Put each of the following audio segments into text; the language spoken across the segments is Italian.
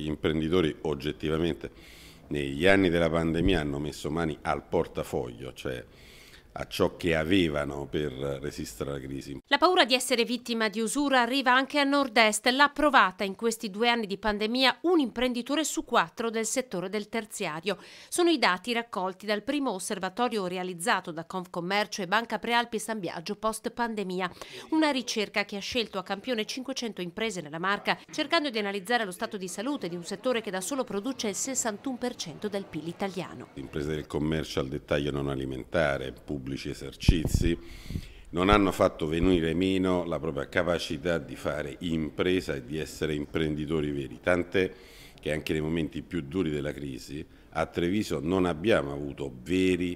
Gli imprenditori oggettivamente negli anni della pandemia hanno messo mani al portafoglio, cioè a ciò che avevano per resistere alla crisi. La paura di essere vittima di usura arriva anche a nord-est. L'ha provata in questi due anni di pandemia un imprenditore su quattro del settore del terziario. Sono i dati raccolti dal primo osservatorio realizzato da Confcommercio e Banca Prealpi San Biagio post pandemia. Una ricerca che ha scelto a campione 500 imprese nella marca cercando di analizzare lo stato di salute di un settore che da solo produce il 61% del PIL italiano. Imprese del commercio al dettaglio non alimentare, pubblico pubblici esercizi, non hanno fatto venire meno la propria capacità di fare impresa e di essere imprenditori veri, tant'è che anche nei momenti più duri della crisi a Treviso non abbiamo avuto veri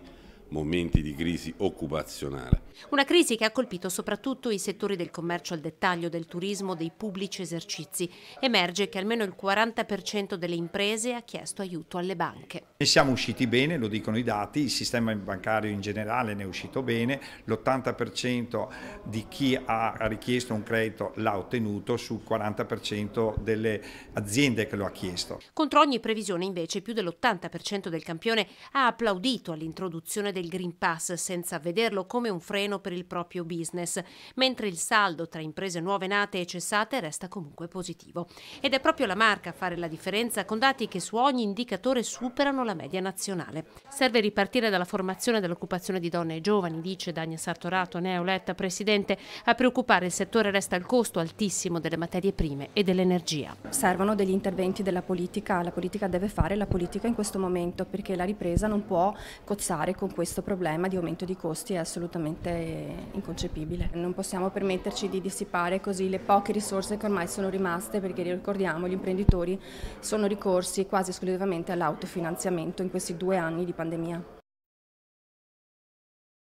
momenti di crisi occupazionale. Una crisi che ha colpito soprattutto i settori del commercio al dettaglio, del turismo, dei pubblici esercizi. Emerge che almeno il 40% delle imprese ha chiesto aiuto alle banche. Ne siamo usciti bene, lo dicono i dati, il sistema bancario in generale ne è uscito bene, l'80% di chi ha richiesto un credito l'ha ottenuto sul 40% delle aziende che lo ha chiesto. Contro ogni previsione invece più dell'80% del campione ha applaudito all'introduzione del il Green Pass senza vederlo come un freno per il proprio business, mentre il saldo tra imprese nuove nate e cessate resta comunque positivo. Ed è proprio la marca a fare la differenza con dati che su ogni indicatore superano la media nazionale. Serve ripartire dalla formazione dell'occupazione di donne e giovani, dice Dania Sartorato, neoletta presidente. A preoccupare il settore resta il costo altissimo delle materie prime e dell'energia. Servono degli interventi della politica, la politica deve fare la politica in questo momento perché la ripresa non può cozzare con questo questo problema di aumento di costi è assolutamente inconcepibile. Non possiamo permetterci di dissipare così le poche risorse che ormai sono rimaste perché ricordiamo gli imprenditori sono ricorsi quasi esclusivamente all'autofinanziamento in questi due anni di pandemia.